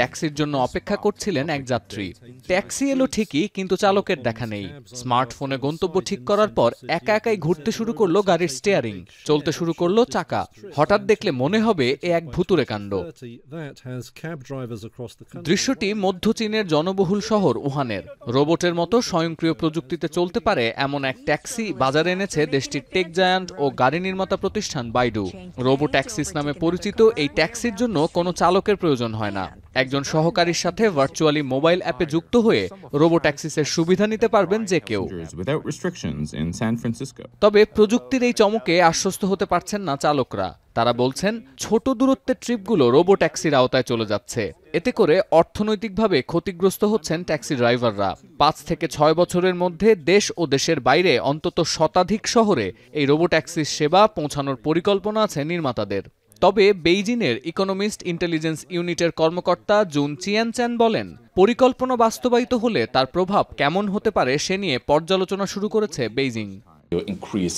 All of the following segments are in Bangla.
ট্যাক্সির জন্য অপেক্ষা করছিলেন এক যাত্রী ট্যাক্সি এলো ঠিকই কিন্তু চালকের দেখা নেই স্মার্টফোনে গন্তব্য ঠিক করার পর একা একাই ঘুরতে শুরু করলো গাড়ির স্টিয়ারিং চলতে শুরু করলো চাকা হঠাৎ দেখলে মনে হবে এ এক ভুতুরে কাণ্ড দৃশ্যটি মধ্য চীনের জনবহুল শহর উহানের রোবটের মতো স্বয়ংক্রিয় প্রযুক্তিতে চলতে পারে এমন এক ট্যাক্সি বাজারে এনেছে দেশটির টেক জায়ান্ট ও গাড়ি নির্মাতা প্রতিষ্ঠান বাইডু রোবো ট্যাক্সিস নামে পরিচিত পরিচিত এই ট্যাক্সির জন্য কোনো চালকের প্রয়োজন হয় না একজন সহকারীর সাথে ভার্চুয়ালি মোবাইল অ্যাপে যুক্ত হয়ে রোবো ট্যাক্সিসের সুবিধা নিতে পারবেন যে কেউ তবে প্রযুক্তির এই চমকে আশ্বস্ত হতে পারছেন না চালকরা তারা বলছেন ছোট দূরত্বের ট্রিপগুলো রোবো ট্যাক্সির আওতায় চলে যাচ্ছে এতে করে অর্থনৈতিকভাবে ক্ষতিগ্রস্ত হচ্ছেন ট্যাক্সি ড্রাইভাররা পাঁচ থেকে ছয় বছরের মধ্যে দেশ ও দেশের বাইরে অন্তত শতাধিক শহরে এই রোবো ট্যাক্সির সেবা পৌঁছানোর পরিকল্পনা আছে নির্মাতাদের তবে বেইজিনের ইকোনমিস্ট ইন্টেলিজেন্স ইউনিটের কর্মকর্তা জুন চিয়ানচ্যান বলেন পরিকল্পনা বাস্তবায়িত হলে তার প্রভাব কেমন হতে পারে সে নিয়ে পর্যালোচনা শুরু করেছে Beijing increase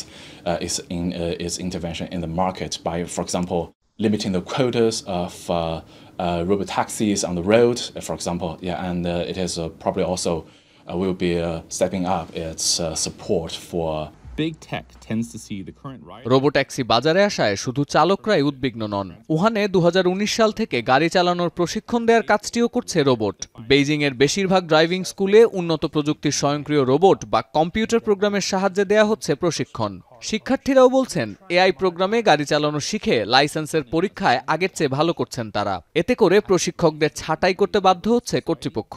uh, its, in, uh, its intervention in the market by, for example, limiting the quotas of uh, uh, robot taxis on the road, for example. Yeah, and uh, it is uh, probably also uh, will be uh, stepping up its uh, support for robotaxi বাজারে আসায় শুধু চালকরাই উদ্বিগ্ন নন উহানে দু সাল থেকে গাড়ি চালানোর প্রশিক্ষণ দেওয়ার কাজটিও করছে রোবট বেইজিংয়ের বেশিরভাগ ড্রাইভিং স্কুলে উন্নত প্রযুক্তির স্বয়ংক্রিয় রোবট বা কম্পিউটার প্রোগ্রামের সাহায্যে দেয়া হচ্ছে প্রশিক্ষণ শিক্ষার্থীরাও বলছেন এআই প্রোগ্রামে গাড়ি চালানো শিখে লাইসেন্সের পরীক্ষায় আগের চেয়ে ভালো করছেন তারা এতে করে প্রশিক্ষকদের ছাঁটাই করতে বাধ্য হচ্ছে কর্তৃপক্ষ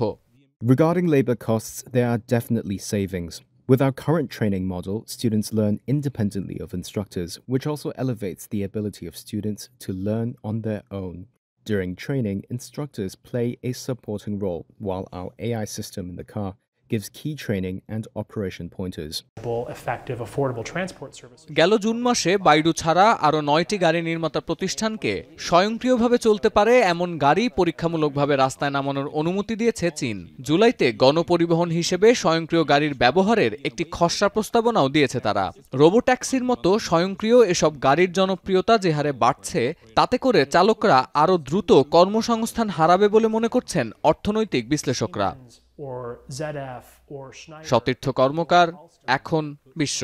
Regarding labor costs, there are definitely savings. With our current training model, students learn independently of instructors, which also elevates the ability of students to learn on their own. During training, instructors play a supporting role, while our AI system in the car gives key training and operation pointers. গেল জুন মাসে বাইডু ছাড়া আরও নয়টি গাড়ি নির্মাতা প্রতিষ্ঠানকে স্বয়ংক্রিয়ভাবে চলতে পারে এমন গাড়ি পরীক্ষামূলকভাবে রাস্তায় নামানোর অনুমতি দিয়েছে চীন জুলাইতে গণপরিবহন হিসেবে স্বয়ংক্রিয় গাড়ির ব্যবহারের একটি খসড়া প্রস্তাবনাও দিয়েছে তারা রোবোট্যাক্সির মতো স্বয়ংক্রিয় এসব গাড়ির জনপ্রিয়তা যে হারে বাড়ছে তাতে করে চালকরা আরও দ্রুত কর্মসংস্থান হারাবে বলে মনে করছেন অর্থনৈতিক বিশ্লেষকরা সতীর্থ কর্মকার এখন বিশ্ব